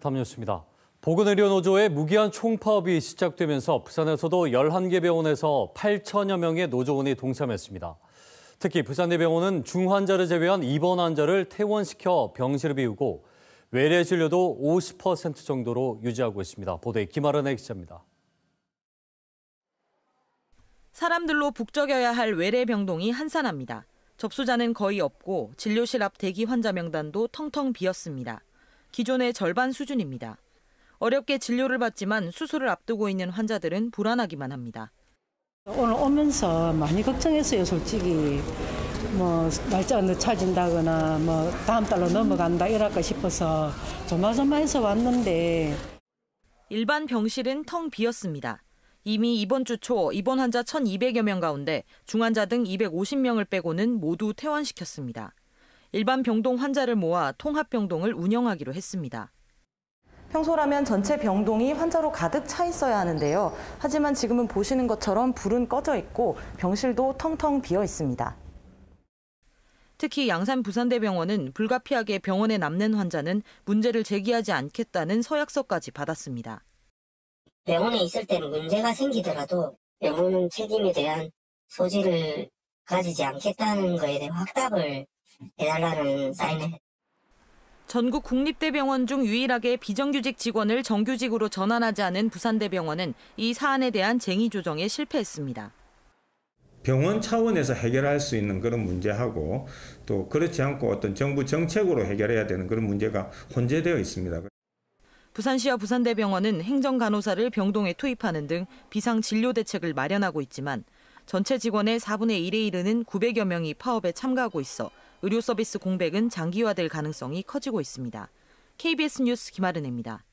다음 뉴스입니다. 보건의료노조의 무기한 총파업이 시작되면서 부산에서도 11개 병원에서 8천여 명의 노조원이 동참했습니다. 특히 부산대병원은 중환자를 제외한 입원 환자를 퇴원시켜 병실을 비우고 외래 진료도 50% 정도로 유지하고 있습니다. 보도에 김아란의 기자입니다. 사람들로 북적여야 할 외래 병동이 한산합니다. 접수자는 거의 없고 진료실 앞 대기 환자 명단도 텅텅 비었습니다. 기존의 절반 수준입니다. 어렵게 진료를 받지만 수술을 앞두고 있는 환자들은 불안하기만 합니다. 오늘 오면서 많이 걱정했어요, 솔직히. 뭐 날짜가 늦춰진다거나 뭐 다음 달로 넘어간다 이럴까 싶어서 조마조마해서 왔는데 일반 병실은 텅 비었습니다. 이미 이번 주 초 입원 환자 1,200여 명 가운데 중환자 등 250명을 빼고는 모두 퇴원시켰습니다. 일반 병동 환자를 모아 통합병동을 운영하기로 했습니다. 평소라면 전체 병동이 환자로 가득 차 있어야 하는데요. 하지만 지금은 보시는 것처럼 불은 꺼져 있고 병실도 텅텅 비어 있습니다. 특히 양산 부산대병원은 불가피하게 병원에 남는 환자는 문제를 제기하지 않겠다는 서약서까지 받았습니다. 병원에 있을 때는 문제가 생기더라도 병원은 책임에 대한 소지를 가지지 않겠다는 거에 대한 확답을 대달라는 사인을 전국 국립대병원 중 유일하게 비정규직 직원을 정규직으로 전환하지 않은 부산대병원은 이 사안에 대한 쟁의 조정에 실패했습니다. 병원 차원에서 해결할 수 있는 그런 문제하고 또 그렇지 않고 어떤 정부 정책으로 해결해야 되는 그런 문제가 혼재되어 있습니다. 부산시와 부산대병원은 행정간호사를 병동에 투입하는 등 비상 진료 대책을 마련하고 있지만 전체 직원의 4분의 1에 이르는 900여 명이 파업에 참가하고 있어 의료 서비스 공백은 장기화될 가능성이 커지고 있습니다. KBS 뉴스 김아른입니다.